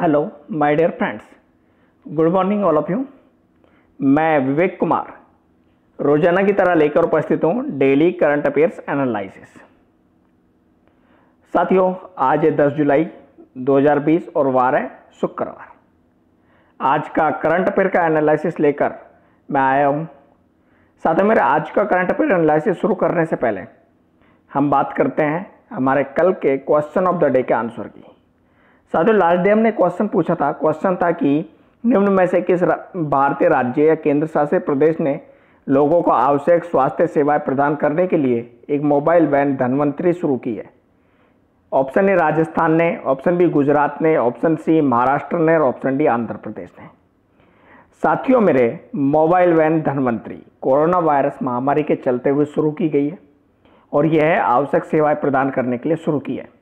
hello my dear friends good morning all of you मैं विवेक कुमार रोजाना की तरह लेकर उपस्थित हूँ डेली करंट अफेयर्स एनालिसिस साथियों आज है 10 जुलाई 2020 और वार है शुक्रवार आज का करंट अफेयर का एनालिसिस लेकर मैं आया हूँ साथियों मेरे आज का करंट अफेयर एनालिसिस शुरू करने से पहले हम बात करते हैं हमारे कल के क्वेश्चन ऑफ द डे के आंसर की साथियों लास्ट डे हमने क्वेश्चन पूछा था क्वेश्चन था कि निम्न में से किस भारतीय राज्य या केंद्र शासित प्रदेश ने लोगों को आवश्यक स्वास्थ्य सेवाएं प्रदान करने के लिए एक मोबाइल वैन धनवंतरी शुरू की है ऑप्शन ए राजस्थान ने ऑप्शन बी गुजरात ने ऑप्शन सी महाराष्ट्र ने और ऑप्शन डी आंध्र प्रदेश ने साथियों मेरे mobile van Dhanvantari corona virus महामारी के चलते हुए शुरू की गई है और यह आवश्यक सेवाएं प्रदान करने के लिए शुरू की है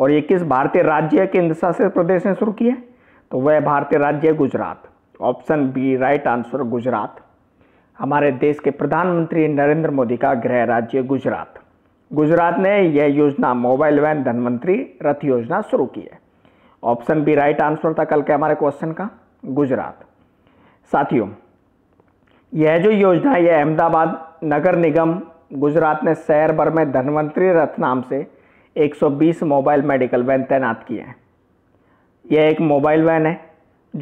और ये किस भारतीय राज्य केंद्र शासित प्रदेश ने शुरू किया तो वह भारतीय राज्य Gujarat option B right answer Gujarat हमारे देश के प्रधानमंत्री नरेंद्र मोदी का गृह राज्य गुजरात गुजरात ने यह योजना मोबाइल वैन धनवंतरी रथ योजना शुरू की है ऑप्शन बी राइट आंसर था कल के हमारे क्वेश्चन का गुजरात साथियों यह जो योजना यह अहमदाबाद नगर निगम गुजरात ने शहर भर में धनवंतरी रथ नाम से 120 मोबाइल मेडिकल वैन तैनात किए हैं यह एक मोबाइल वैन है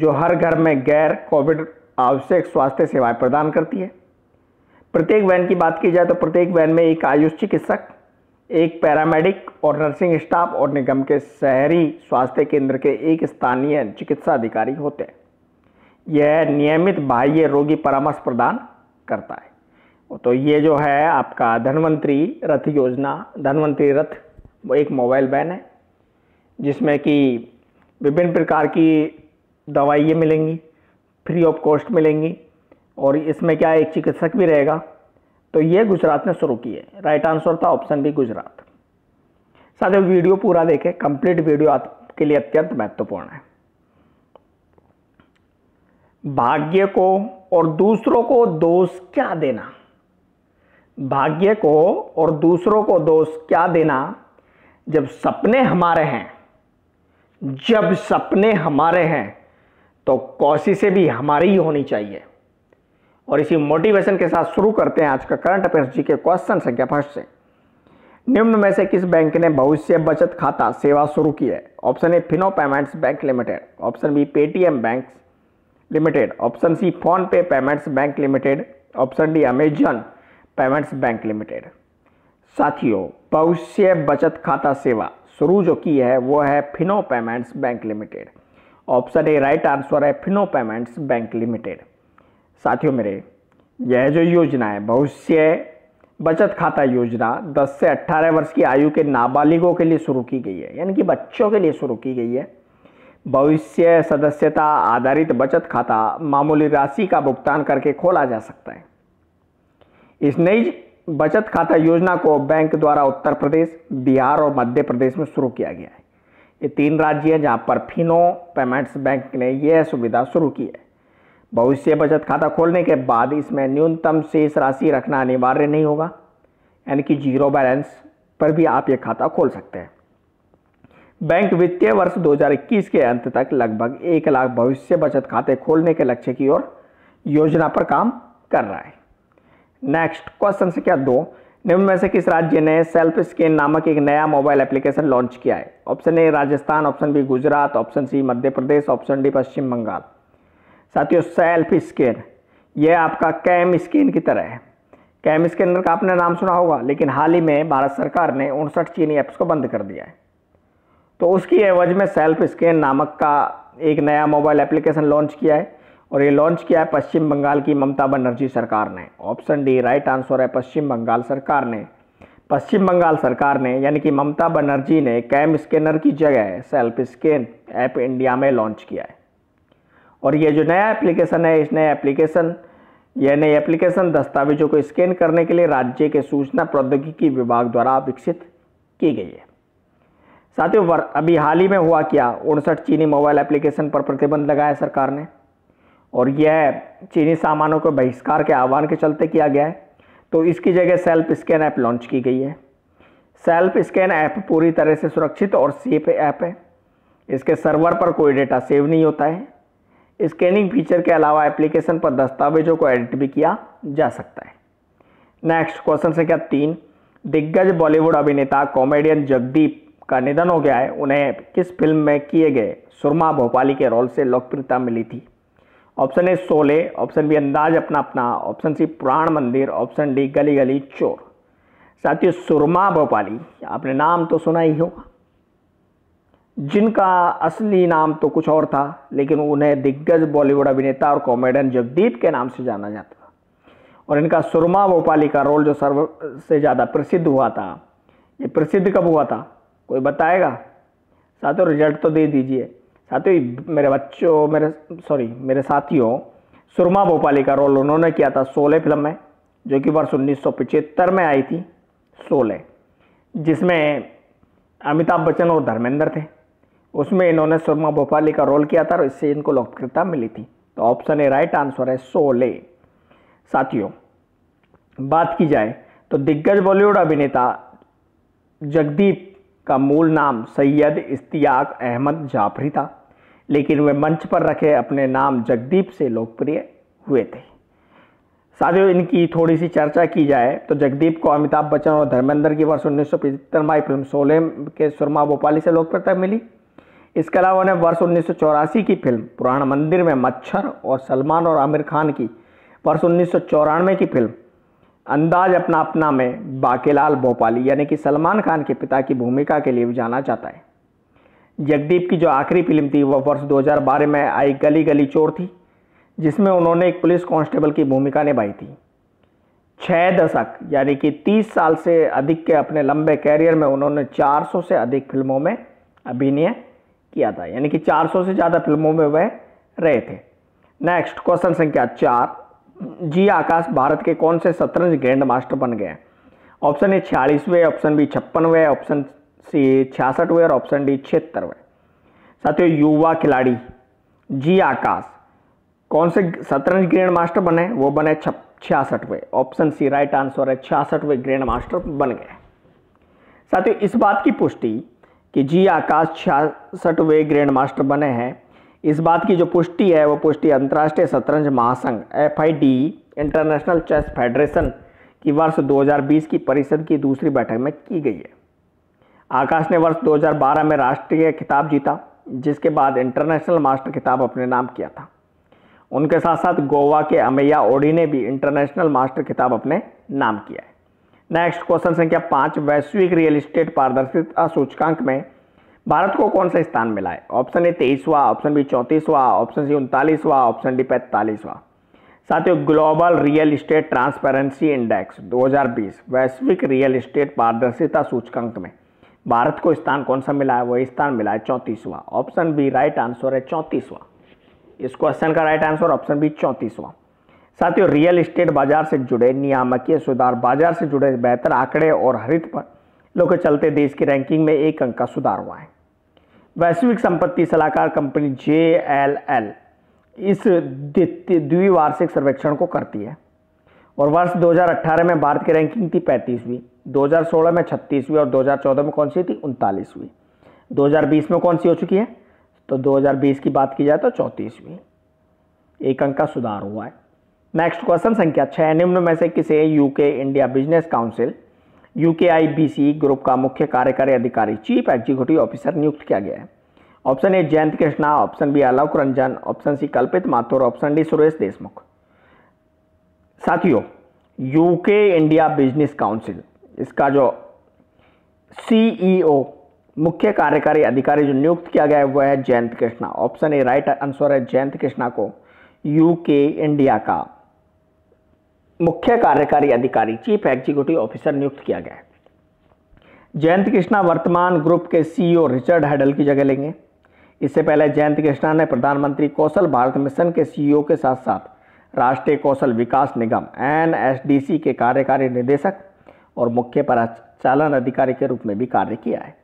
जो हर घर में गैर कोविड आवश्यक स्वास्थ्य सेवाएं प्रदान करती है प्रत्येक वैन की बात की जाए तो प्रत्येक वैन में एक आयुष चिकित्सक एक पैरामेडिक और नर्सिंग स्टाफ और निगम के शहरी स्वास्थ्य केंद्र के एक स्थानीय चिकित्सा अधिकारी होते हैं यह नियमित बाह्य रोगी परामर्श प्रदान करता है तो ये जो है आपका धनवंतरी रथ योजना धनवंतरी रथ वो एक मोबाइल वैन है जिसमें कि विभिन्न प्रकार की दवाइयाँ मिलेंगी फ्री ऑफ कॉस्ट मिलेंगी और इसमें क्या एक चिकित्सक भी रहेगा तो ये गुजरात ने शुरू की है राइट आंसर था ऑप्शन बी गुजरात ही वीडियो पूरा देखें कंप्लीट वीडियो आपके लिए अत्यंत महत्वपूर्ण है भाग्य को और दूसरों को दोष क्या देना भाग्य को और दूसरों को दोष क्या देना जब सपने हमारे हैं जब सपने हमारे हैं तो कोशिशें भी हमारी ही होनी चाहिए और इसी मोटिवेशन के साथ शुरू करते हैं आज का करंट अफेयर्स जी के क्वेश्चन संख्या फर्स्ट से निम्न में से किस बैंक ने भविष्य बचत खाता सेवा शुरू की है option A Fino payments bank limited option B Paytm bank limited option C PhonePe payments bank limited option D Amazon payments bank limited साथियों भविष्य बचत खाता सेवा शुरू जो की है वो है Fino payments bank limited option A right answer है फिनो पेमेंट्स बैंक लिमिटेड साथियों मेरे यह जो योजना है भविष्य बचत खाता योजना 10 से 18 वर्ष की आयु के नाबालिगों के लिए शुरू की गई है यानी कि बच्चों के लिए शुरू की गई है भविष्य सदस्यता आधारित बचत खाता मामूली राशि का भुगतान करके खोला जा सकता है इस नई बचत खाता योजना को बैंक द्वारा उत्तर प्रदेश बिहार और मध्य प्रदेश में शुरू किया गया है ये तीन राज्य हैं जहाँ पर फिनो पेमेंट्स बैंक ने यह सुविधा शुरू की है भविष्य बचत खाता खोलने के बाद इसमें न्यूनतम शेष राशि रखना अनिवार्य नहीं होगा यानी कि जीरो बैलेंस पर भी आप ये खाता खोल सकते हैं बैंक वित्तीय वर्ष 2021 के अंत तक लगभग एक लाख भविष्य बचत खाते खोलने के लक्ष्य की ओर योजना पर काम कर रहा है नेक्स्ट क्वेश्चन से क्या दो निम्न में से किस राज्य ने सेल्फ स्कैन नामक एक नया मोबाइल एप्लीकेशन लॉन्च किया है option A Rajasthan option B Gujarat option C Madhya Pradesh option D Paschim Bengal साथियों सेल्फ स्कैन यह आपका कैम स्कैन की तरह है कैम स्कैनर का आपने नाम सुना होगा लेकिन हाल ही में भारत सरकार ने उनसठ चीनी ऐप्स को बंद कर दिया है तो उसकी एवज में सेल्फ स्कैन नामक का एक नया मोबाइल एप्लीकेशन लॉन्च किया है और ये लॉन्च किया है पश्चिम बंगाल की ममता बनर्जी सरकार ने ऑप्शन डी राइट आंसर है पश्चिम बंगाल सरकार ने पश्चिम बंगाल सरकार ने यानी कि ममता बनर्जी ने कैम स्कैनर की जगह सेल्फ स्कैन ऐप इंडिया में लॉन्च किया है और ये जो नया एप्लीकेशन है इस नए एप्लीकेशन यह नई एप्लीकेशन दस्तावेजों को स्कैन करने के लिए राज्य के सूचना प्रौद्योगिकी विभाग द्वारा विकसित की गई है साथियों अभी हाल ही में हुआ क्या उनसठ चीनी मोबाइल एप्लीकेशन पर प्रतिबंध लगाया सरकार ने और यह चीनी सामानों को बहिष्कार के आह्वान के चलते किया गया है तो इसकी जगह सेल्फ स्कैन ऐप लॉन्च की गई है सेल्फ स्कैन ऐप पूरी तरह से सुरक्षित और सेफ ऐप है इसके सर्वर पर कोई डेटा सेव नहीं होता है स्कैनिंग फीचर के अलावा एप्लीकेशन पर दस्तावेजों को एडिट भी किया जा सकता है नेक्स्ट क्वेश्चन संख्या तीन दिग्गज बॉलीवुड अभिनेता कॉमेडियन जगदीप का निधन हो गया है उन्हें किस फिल्म में किए गए सुरमा भोपाली के रोल से लोकप्रियता मिली थी ऑप्शन ए सोले ऑप्शन बी अंदाज अपना अपना ऑप्शन सी पुराण मंदिर ऑप्शन डी गली गली चोर साथियों सुरमा भोपाली आपने नाम तो सुना ही होगा जिनका असली नाम तो कुछ और था लेकिन उन्हें दिग्गज बॉलीवुड अभिनेता और कॉमेडियन जगदीप के नाम से जाना जाता था और इनका सुरमा भोपाली का रोल जो सर्व से ज़्यादा प्रसिद्ध हुआ था ये प्रसिद्ध कब हुआ था कोई बताएगा साथियों रिजल्ट तो दे दीजिए साथ ही मेरे बच्चों मेरे सॉरी मेरे साथियों सुरमा भोपाली का रोल उन्होंने किया था सोलह फिल्म में जो कि वर्ष उन्नीस में आई थी सोलह जिसमें अमिताभ बच्चन और धर्मेंद्र थे उसमें इन्होंने सुरमा भोपाली का रोल किया था और इससे इनको लोकप्रियता मिली थी तो ऑप्शन ए राइट आंसर है सोले साथियों बात की जाए तो दिग्गज बॉलीवुड अभिनेता जगदीप का मूल नाम सैयद इश्तियाक अहमद जाफरी था लेकिन वे मंच पर रखे अपने नाम जगदीप से लोकप्रिय हुए थे साथियों इनकी थोड़ी सी चर्चा की जाए तो जगदीप को अमिताभ बच्चन और धर्मेंद्र की वर्ष उन्नीस सौ माई फिल्म सोलेम के सुरमा भोपाली से लोकप्रियता मिली इसके अलावा उन्हें वर्ष उन्नीस की फिल्म पुराण मंदिर में मच्छर और सलमान और आमिर खान की वर्ष उन्नीस की फिल्म अंदाज अपना अपना में बाकेलाल भोपाली यानी कि सलमान खान के पिता की भूमिका के लिए भी जाना जाता है जगदीप की जो आखिरी फिल्म थी वह वर्ष 2012 में आई गली गली चोर थी जिसमें उन्होंने एक पुलिस कांस्टेबल की भूमिका निभाई थी छः दशक यानी कि 30 साल से अधिक के अपने लंबे कैरियर में उन्होंने 400 से अधिक फिल्मों में अभिनय किया था यानी कि 400 से ज़्यादा फिल्मों में वह रहे थे नेक्स्ट क्वेश्चन संख्या चार जी आकाश भारत के कौन से शतरंज ग्रैंड मास्टर बन गए ऑप्शन ए छियालीसवें ऑप्शन बी छप्पनवें ऑप्शन छियासठवें और ऑप्शन डी छिहत्तरवें साथियों युवा खिलाड़ी जी आकाश कौन से शतरंज ग्रैंड मास्टर बने वो बने छियासठवें ऑप्शन सी राइट आंसर है छियासठवें ग्रैंड मास्टर बन गए साथियों इस बात की पुष्टि कि जी आकाश छियासठवें ग्रैंड मास्टर बने हैं इस बात की जो पुष्टि है वो पुष्टि अंतर्राष्ट्रीय शतरंज महासंघ एफ इंटरनेशनल चेस फेडरेशन की वर्ष 2020 की परिषद की दूसरी बैठक में की गई है आकाश ने वर्ष 2012 में राष्ट्रीय खिताब जीता जिसके बाद इंटरनेशनल मास्टर खिताब अपने नाम किया था उनके साथ साथ गोवा के अमैया ओडी ने भी इंटरनेशनल मास्टर खिताब अपने नाम किया है नेक्स्ट क्वेश्चन संख्या पाँच वैश्विक रियल इस्टेट पारदर्शिता सूचकांक में भारत को कौन सा स्थान मिला है ऑप्शन ए तेईसवा ऑप्शन बी चौंतीसवा ऑप्शन सी उनतालीसवा ऑप्शन डी पैंतालीसवा ही global real estate transparency index 2020 वैश्विक रियल इस्टेट पारदर्शिता सूचकांक में भारत को स्थान कौन सा मिला है वो स्थान मिला है चौंतीसवां ऑप्शन बी राइट आंसर है चौंतीसवां इस क्वेश्चन का राइट आंसर ऑप्शन बी चौंतीसवां साथियों रियल इस्टेट बाजार से जुड़े नियामकीय सुधार बाजार से जुड़े बेहतर आंकड़े और हरित पर लोग चलते देश की रैंकिंग में एक अंक का सुधार हुआ है वैश्विक संपत्ति सलाहकार कंपनी जे एल एल इस द्विवार्षिक सर्वेक्षण को करती है और वर्ष 2018 में भारत की रैंकिंग थी पैंतीसवीं 2016 में छत्तीसवीं और 2014 में कौन सी थी उनतालीसवीं 2020 में कौन सी हो चुकी है तो 2020 की बात की जाए तो चौंतीसवीं एक अंक का सुधार हुआ है नेक्स्ट क्वेश्चन संख्या छः निम्न में से किसे UK India business council UK IBC group का मुख्य कार्यकारी अधिकारी चीफ एग्जीक्यूटिव ऑफिसर नियुक्त किया गया है option A Jayant Krishna option B Alok Ranjan option C Kalpit Mathur option D Suresh Deshmukh साथियों यूके इंडिया बिजनेस काउंसिल इसका जो सीईओ e मुख्य कार्यकारी अधिकारी जो नियुक्त किया गया है वह है Jayant Krishna option A right answer है जयंत कृष्णा को यूके इंडिया का मुख्य कार्यकारी अधिकारी चीफ एग्जीक्यूटिव ऑफिसर नियुक्त किया गया है जयंत कृष्णा वर्तमान ग्रुप के सीईओ रिचर्ड हैडल की जगह लेंगे इससे पहले जयंत कृष्णा ने प्रधानमंत्री कौशल भारत मिशन के सीईओ e के साथ साथ राष्ट्रीय कौशल विकास निगम एन के कार्यकारी निदेशक और मुख्य परिचालन अधिकारी के रूप में भी कार्य किया है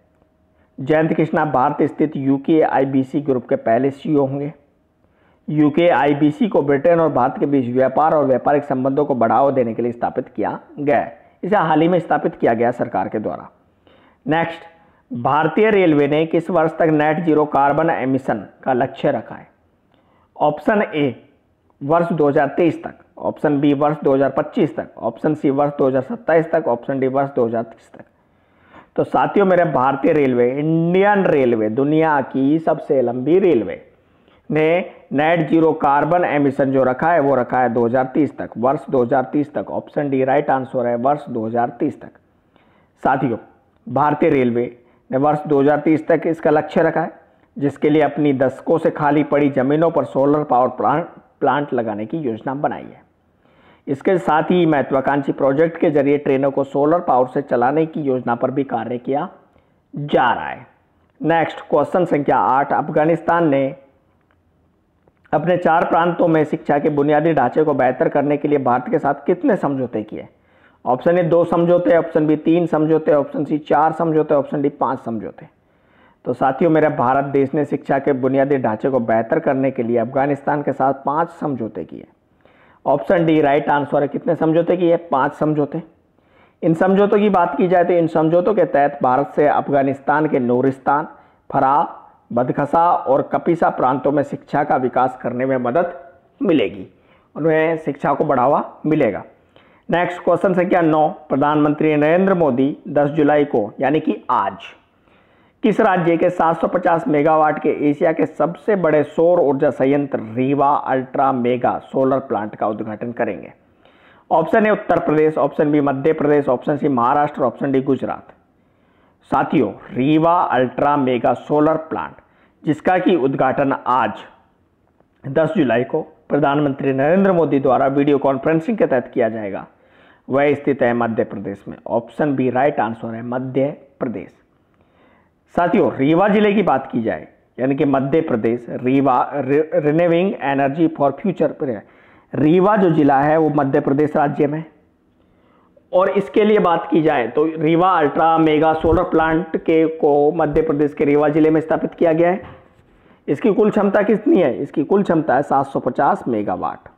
जयंत कृष्णा भारत स्थित यूके आईबीसी ग्रुप के पहले सीईओ e होंगे यूके आईबीसी को ब्रिटेन और भारत के बीच व्यापार और व्यापारिक संबंधों को बढ़ावा देने के लिए स्थापित किया गया इसे हाल ही में स्थापित किया गया सरकार के द्वारा नेक्स्ट भारतीय रेलवे ने किस वर्ष तक नेट जीरो कार्बन एमिशन का लक्ष्य रखा है ऑप्शन ए वर्ष 2023 तक ऑप्शन बी वर्ष 2025 तक ऑप्शन सी वर्ष 2027 तक ऑप्शन डी वर्ष 2030 तक तो साथियों मेरे भारतीय रेलवे इंडियन रेलवे दुनिया की सबसे लंबी रेलवे ने नेट जीरो कार्बन एमिशन जो रखा है वो रखा है 2030 तक वर्ष 2030 तक ऑप्शन डी राइट आंसर है वर्ष 2030 तक साथियों भारतीय रेलवे ने वर्ष 2030 तक इसका लक्ष्य रखा है जिसके लिए अपनी दशकों से खाली पड़ी जमीनों पर सोलर पावर प्लांट प्लांट लगाने की योजना बनाई है इसके साथ ही महत्वाकांक्षी प्रोजेक्ट के जरिए ट्रेनों को सोलर पावर से चलाने की योजना पर भी कार्य किया जा रहा है नेक्स्ट क्वेश्चन संख्या आठ अफगानिस्तान ने अपने चार प्रांतों में शिक्षा के बुनियादी ढांचे को बेहतर करने के लिए भारत के साथ कितने समझौते किए ऑप्शन ए दो समझौते ऑप्शन बी तीन समझौते ऑप्शन सी चार समझौते ऑप्शन डी पांच समझौते तो साथियों मेरे भारत देश ने शिक्षा के बुनियादी ढांचे को बेहतर करने के लिए अफगानिस्तान के साथ पांच समझौते किए ऑप्शन डी राइट आंसर है कितने समझौते की है पांच समझौते इन समझौतों की बात की जाए तो इन समझौतों के तहत भारत से अफगानिस्तान के नूरिस्तान फरा बदखसा और कपिसा प्रांतों में शिक्षा का विकास करने में मदद मिलेगी उनमें शिक्षा को बढ़ावा मिलेगा नेक्स्ट क्वेश्चन संख्या नौ प्रधानमंत्री नरेंद्र मोदी दस जुलाई को यानी कि आज किस राज्य के 750 मेगावाट के एशिया के सबसे बड़े सौर ऊर्जा संयंत्र Rewa ultra mega solar plant का उद्घाटन करेंगे option A Uttar Pradesh option B Madhya Pradesh option C Maharashtra option D Gujarat साथियों Rewa ultra mega solar plant जिसका कि उद्घाटन आज 10 जुलाई को प्रधानमंत्री नरेंद्र मोदी द्वारा वीडियो कॉन्फ्रेंसिंग के तहत किया जाएगा वह स्थित है मध्य प्रदेश में ऑप्शन बी राइट आंसर है मध्य प्रदेश साथियों रीवा जिले की बात की जाए यानी कि Madhya Pradesh Rewa renewing energy for future पर रीवा जो जिला है वो मध्य प्रदेश राज्य में और इसके लिए बात की जाए तो Rewa ultra mega solar plant के को मध्य प्रदेश के रीवा जिले में स्थापित किया गया है इसकी कुल क्षमता कितनी है इसकी कुल क्षमता है 750 मेगावाट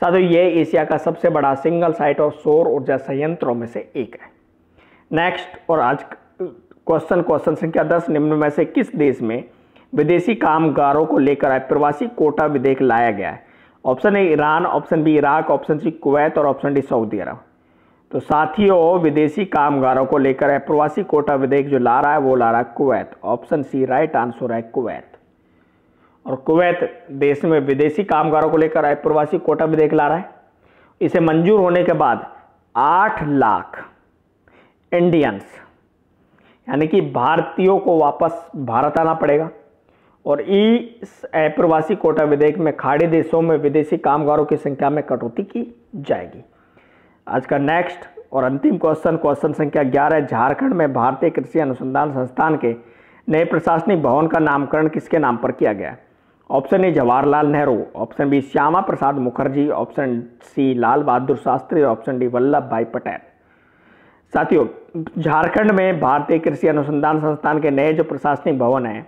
साथियों ये एशिया का सबसे बड़ा सिंगल साइट और सौर ऊर्जा संयंत्रों में से एक है नेक्स्ट और आज क्वेश्चन क्वेश्चन संख्या दस निम्न में से किस देश में विदेशी कामगारों को लेकर आए प्रवासी कोटा विधेयक लाया गया है option A Iran option B Iraq option C Kuwait और ऑप्शन डी सऊदी अरब तो साथियों विदेशी कामगारों को लेकर आए प्रवासी कोटा विधेयक जो ला रहा है वो ला रहा है Kuwait option C right answer है कुवैत और कुवैत देश में विदेशी कामगारों को लेकर आए प्रवासी कोटा विधेयक ला रहा है इसे मंजूर होने के बाद आठ लाख इंडियंस यानी कि भारतीयों को वापस भारत आना पड़ेगा और इस अप्रवासी कोटा विधेयक में खाड़ी देशों में विदेशी कामगारों की संख्या में कटौती की जाएगी आज का नेक्स्ट और अंतिम क्वेश्चन क्वेश्चन संख्या ग्यारह झारखंड में भारतीय कृषि अनुसंधान संस्थान के नए प्रशासनिक भवन का नामकरण किसके नाम पर किया गया option A Jawaharlal Nehru option B Shyama Prasad Mukherjee option C Lal Bahadur Shastri और ऑप्शन डी वल्लभ भाई पटेल साथियों झारखंड में भारतीय कृषि अनुसंधान संस्थान के नए जो प्रशासनिक भवन है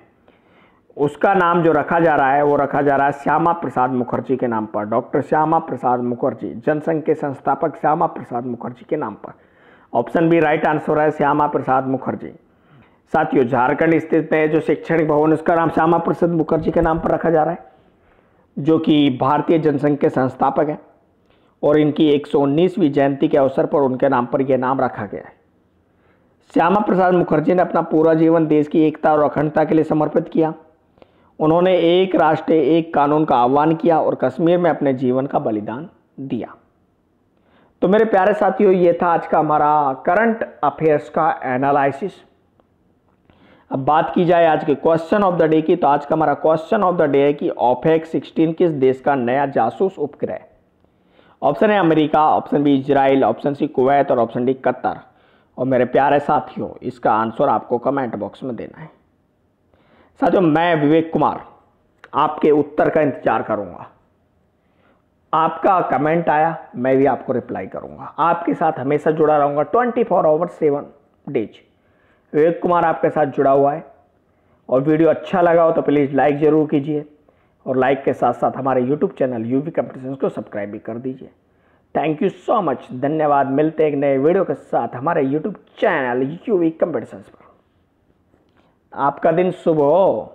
उसका नाम जो रखा जा रहा है वो रखा जा रहा है श्यामा प्रसाद मुखर्जी के नाम पर डॉक्टर श्यामा प्रसाद मुखर्जी जनसंघ के संस्थापक श्यामा प्रसाद मुखर्जी के नाम पर ऑप्शन बी राइट आंसर है श्यामा प्रसाद मुखर्जी साथियों झारखंड स्थित नए जो शैक्षणिक भवन उसका नाम श्यामा प्रसाद मुखर्जी के नाम पर रखा जा रहा है जो कि भारतीय जनसंघ के संस्थापक हैं और इनकी एक जयंती के अवसर पर उनके नाम पर यह नाम रखा गया है श्यामा प्रसाद मुखर्जी ने अपना पूरा जीवन देश की एकता और अखंडता के लिए समर्पित किया उन्होंने एक राष्ट्र एक कानून का आह्वान किया और कश्मीर में अपने जीवन का बलिदान दिया तो मेरे प्यारे साथियों ये था आज का हमारा करंट अफेयर्स का एनालिसिस अब बात की जाए आज के क्वेश्चन ऑफ द डे की तो आज का हमारा क्वेश्चन ऑफ द डे है कि ऑफेक 16 किस देश का नया जासूस उपग्रह ऑप्शन है America option B Israel option C Kuwait और ऑप्शन डी कतर और मेरे प्यारे साथियों इसका आंसर आपको कमेंट बॉक्स में देना है साथियों मैं विवेक कुमार आपके उत्तर का इंतजार करूंगा आपका कमेंट आया मैं भी आपको रिप्लाई करूंगा आपके साथ हमेशा जुड़ा रहूंगा twenty four hour seven days Vivek Kumar आपके साथ जुड़ा हुआ है और वीडियो अच्छा लगा हो तो प्लीज़ लाइक ज़रूर कीजिए और लाइक के साथ साथ हमारे यूट्यूब चैनल यूवी कंपटीशन को सब्सक्राइब भी कर दीजिए थैंक यू सो मच धन्यवाद मिलते हैं एक नए वीडियो के साथ हमारे यूट्यूब चैनल यूवी कंपटीशन पर आपका दिन शुभ हो